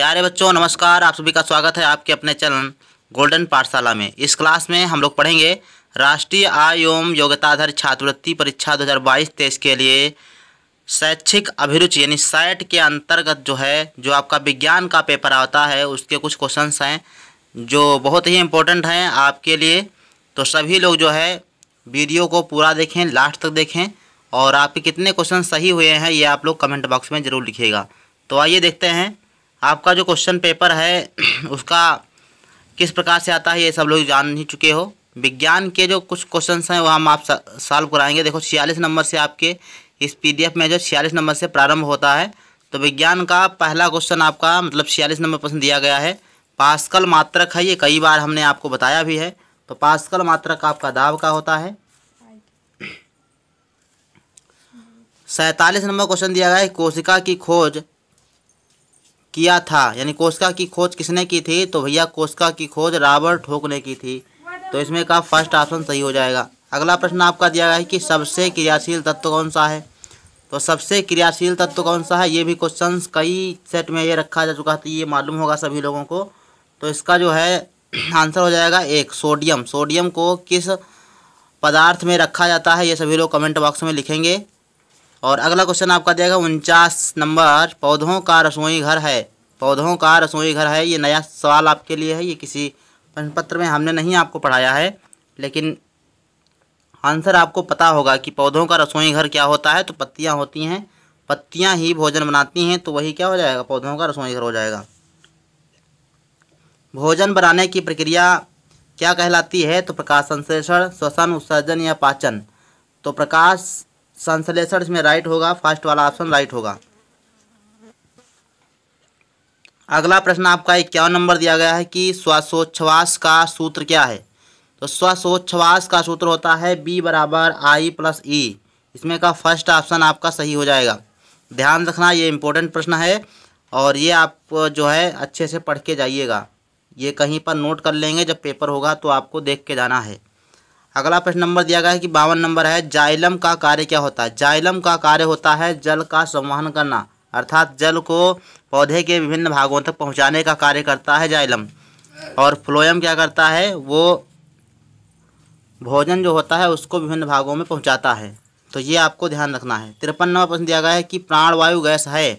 प्यारे बच्चों नमस्कार आप सभी का स्वागत है आपके अपने चैनल गोल्डन पाठशाला में इस क्लास में हम लोग पढ़ेंगे राष्ट्रीय आयोम एवं योग्यताधार छात्रवृत्ति परीक्षा 2022 तेईस के लिए शैक्षिक अभिरुचि यानी सैट के अंतर्गत जो है जो आपका विज्ञान का पेपर आता है उसके कुछ क्वेश्चंस हैं जो बहुत ही इम्पोर्टेंट हैं आपके लिए तो सभी लोग जो है वीडियो को पूरा देखें लास्ट तक देखें और आपके कितने क्वेश्चन सही हुए हैं ये आप लोग कमेंट बॉक्स में ज़रूर लिखिएगा तो आइए देखते हैं आपका जो क्वेश्चन पेपर है उसका किस प्रकार से आता है ये सब लोग जान ही चुके हो विज्ञान के जो कुछ क्वेश्चन हैं वह हम आप सॉल्व कराएंगे देखो छियालीस नंबर से आपके इस पीडीएफ में जो छियालीस नंबर से प्रारंभ होता है तो विज्ञान का पहला क्वेश्चन आपका मतलब छियालीस नंबर प्रश्न दिया गया है पास्कल मात्रक है ये कई बार हमने आपको बताया भी है तो पास्कल मात्रक आपका दाव का होता है सैतालीस नंबर क्वेश्चन दिया गया है कोशिका की खोज किया था यानी कोशिका की खोज किसने की थी तो भैया कोशिका की खोज रॉबर्ट होक ने की थी तो इसमें का फर्स्ट ऑप्शन सही हो जाएगा अगला प्रश्न आपका दिया गया है कि सबसे क्रियाशील तत्व कौन सा है तो सबसे क्रियाशील तत्व कौन सा है ये भी क्वेश्चन कई सेट में ये रखा जा चुका था तो ये मालूम होगा सभी लोगों को तो इसका जो है आंसर हो जाएगा एक सोडियम सोडियम को किस पदार्थ में रखा जाता है ये सभी लोग कमेंट बॉक्स में लिखेंगे और अगला क्वेश्चन आपका देगा उनचास नंबर पौधों का रसोई घर है पौधों का रसोई घर है ये नया सवाल आपके लिए है ये किसी प्रश्न पत्र में हमने नहीं आपको पढ़ाया है लेकिन आंसर आपको पता होगा कि पौधों का रसोई घर क्या होता है तो पत्तियाँ होती हैं पत्तियाँ ही भोजन बनाती हैं तो वही क्या हो जाएगा पौधों का रसोई घर हो जाएगा भोजन बनाने की प्रक्रिया क्या कहलाती है तो प्रकाश संश्लेषण श्वसन उत्सर्जन या पाचन तो प्रकाश संश्लेषण इसमें राइट होगा फर्स्ट वाला ऑप्शन राइट होगा अगला प्रश्न आपका इक्यावन नंबर दिया गया है कि श्वासोच्छ्वास का सूत्र क्या है तो श्वासोच्छ्वास का सूत्र होता है बी बराबर आई प्लस ई इसमें का फर्स्ट ऑप्शन आपका सही हो जाएगा ध्यान रखना ये इम्पोर्टेंट प्रश्न है और ये आप जो है अच्छे से पढ़ के जाइएगा ये कहीं पर नोट कर लेंगे जब पेपर होगा तो आपको देख के जाना है अगला प्रश्न नंबर दिया गया है कि बावन नंबर है जाइलम का कार्य क्या होता है जाइलम का कार्य होता है जल का संवहन करना अर्थात जल को पौधे के विभिन्न भागों तक पहुंचाने का कार्य करता है जाइलम और फ्लोयम क्या करता है वो भोजन जो होता है उसको विभिन्न भागों में पहुंचाता है तो ये आपको ध्यान रखना है तिरपन नंबर प्रश्न दिया गया है कि प्राणवायु गैस है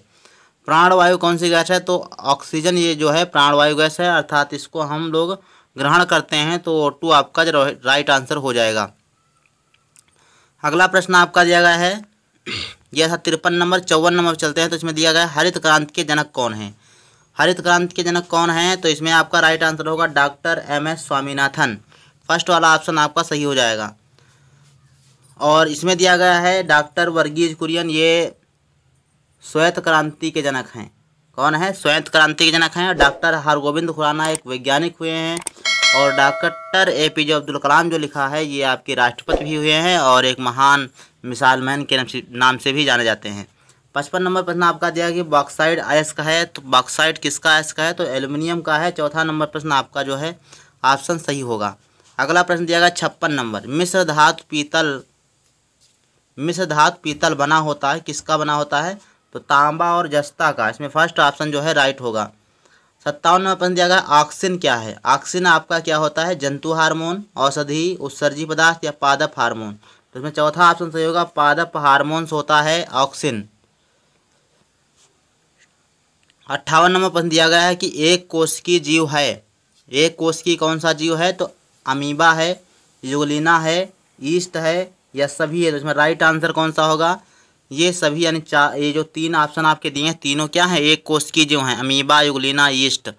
प्राणवायु कौन सी गैस है तो ऑक्सीजन ये जो है प्राणवायु गैस है अर्थात इसको हम लोग ग्रहण करते हैं तो टू आपका राइट आंसर हो जाएगा अगला प्रश्न आपका दिया गया है यह था तिरपन नंबर चौवन नंबर चलते हैं तो इसमें दिया गया हरित क्रांति के जनक कौन है हरित क्रांति के जनक कौन है तो इसमें आपका राइट आंसर होगा doctor M S Swaminathan first वाला ऑप्शन आपका सही हो जाएगा और इसमें दिया गया है डॉक्टर वर्गीज कुरियन ये श्वेत क्रांति के जनक हैं कौन है श्वेत क्रांति के जनक हैं डॉक्टर हरगोविंद खुराना एक वैज्ञानिक हुए हैं और doctor A P J Abdul Kalam जो लिखा है ये आपके राष्ट्रपति भी हुए हैं और एक महान मिसाल मैन के नाम से, नाम से भी जाने जाते हैं पचपन नंबर प्रश्न आपका दिया कि बॉक्साइड आयस का है तो बॉक्साइड किसका आयस का है तो एल्यूमिनियम का है चौथा नंबर प्रश्न आपका जो है ऑप्शन सही होगा अगला प्रश्न दिया गया छप्पन नंबर मिश्र धातु पीतल मिश्र धातु पीतल बना होता है किसका बना होता है तो तांबा और जस्ता का इसमें फर्स्ट ऑप्शन जो है राइट होगा सत्तावन नंबर अपन दिया गया ऑक्सिन क्या है ऑक्सिन आपका क्या होता है जंतु हार्मोन औषधि उत्सर्जी पदार्थ या पादप हार्मोन तो इसमें चौथा ऑप्शन सही होगा पादप हार्मोन्स होता है ऑक्सिन अट्ठावन नंबर प्रश्न दिया गया है कि एक कोश की जीव है एक कोश की कौन सा जीव है तो अमीबा है युगलिना है ईस्ट है या सभी है तो इसमें राइट आंसर कौन सा होगा ये सभी यानी चार ये जो तीन ऑप्शन आपके दिए हैं तीनों क्या हैं एक कोशिकी जो हैं अमीबा युगलिना ईस्ट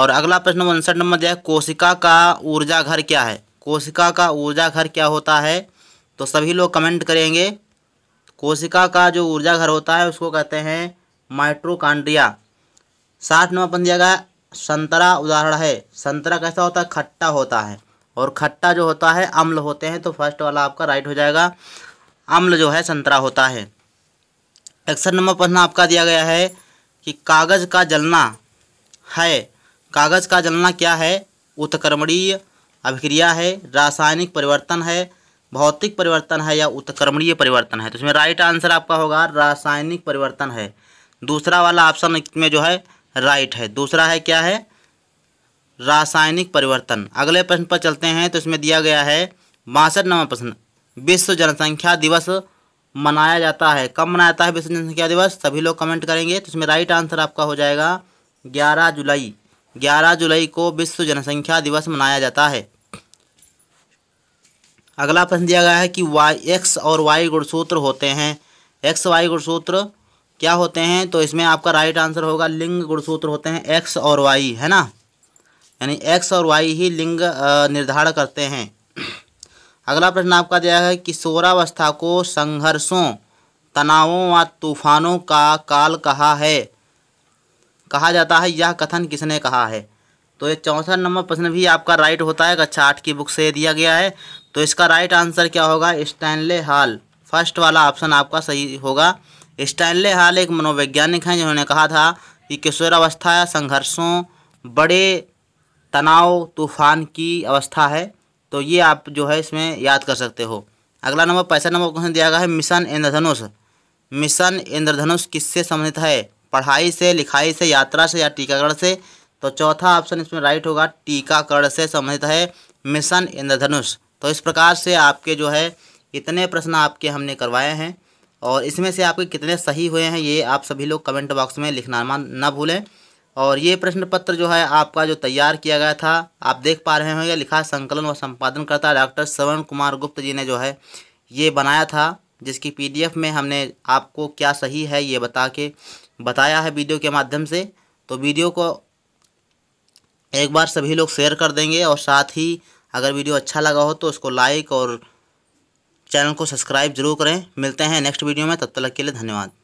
और अगला प्रश्न उनसठ नंबर जो है कोशिका का ऊर्जा घर क्या है कोशिका का ऊर्जा घर क्या होता है तो सभी लोग कमेंट करेंगे कोशिका का जो ऊर्जा घर होता है उसको कहते हैं माइट्रोकांड्रिया साठ नंबर अपन दिया गया संतरा उदाहरण है संतरा कैसा होता है खट्टा होता है और खट्टा जो होता है अम्ल होते हैं तो फर्स्ट वाला आपका राइट हो जाएगा अम्ल जो है संतरा होता है अक्सर नंबर प्रश्न आपका दिया गया है कि कागज़ का जलना है कागज़ का जलना क्या है उत्क्रमणीय अभिक्रिया है रासायनिक परिवर्तन है भौतिक परिवर्तन है या उत्क्रमणीय परिवर्तन है तो इसमें राइट आंसर आपका होगा रासायनिक परिवर्तन है दूसरा वाला ऑप्शन में जो है राइट है दूसरा है क्या है रासायनिक परिवर्तन अगले प्रश्न पर चलते हैं तो इसमें दिया गया है बासठ नंबर प्रश्न विश्व जनसंख्या दिवस मनाया जाता है कब मनाया जाता है विश्व जनसंख्या दिवस सभी लोग कमेंट करेंगे तो इसमें राइट आंसर आपका हो जाएगा ग्यारह जुलाई ग्यारह जुलाई को विश्व जनसंख्या दिवस मनाया जाता है अगला प्रश्न दिया गया है कि वाई एक्स और वाई गुणसूत्र होते हैं एक्स वाई गुणसूत्र क्या होते हैं तो इसमें आपका राइट आंसर होगा लिंग गुणसूत्र होते हैं एक्स और वाई है ना यानी एक्स और वाई ही लिंग निर्धारण करते हैं अगला प्रश्न आपका दिया है किशोरावस्था को संघर्षों तनावों व तूफानों का काल कहा है कहा जाता है यह कथन किसने कहा है तो ये चौंसठ नंबर प्रश्न भी आपका राइट होता है कक्षा आठ की बुक से दिया गया है तो इसका राइट आंसर क्या होगा स्टैनले हाल फर्स्ट वाला ऑप्शन आपका सही होगा स्टैनले हाल एक मनोवैज्ञानिक हैं जिन्होंने कहा था कि किशोरावस्था संघर्षों बड़े तनाव तूफान की अवस्था है तो ये आप जो है इसमें याद कर सकते हो अगला नंबर पैसा नंबर क्वेश्चन दिया गया है मिशन इंद्रधनुष मिशन इंद्रधनुष किससे संबंधित है पढ़ाई से लिखाई से यात्रा से या टीकाकरण से तो चौथा ऑप्शन इसमें राइट होगा टीकाकरण से संबंधित है मिशन इंद्रधनुष तो इस प्रकार से आपके जो है इतने प्रश्न आपके हमने करवाए हैं और इसमें से आपके कितने सही हुए हैं ये आप सभी लोग कमेंट बॉक्स में लिखना ना भूलें और ये प्रश्न पत्र जो है आपका जो तैयार किया गया था आप देख पा रहे होंगे लिखा संकलन व संपादन करता डॉक्टर श्रवण कुमार गुप्त जी ने जो है ये बनाया था जिसकी पीडीएफ में हमने आपको क्या सही है ये बता के बताया है वीडियो के माध्यम से तो वीडियो को एक बार सभी लोग शेयर कर देंगे और साथ ही अगर वीडियो अच्छा लगा हो तो उसको लाइक और चैनल को सब्सक्राइब जरूर करें मिलते हैं नेक्स्ट वीडियो में तब तक के लिए धन्यवाद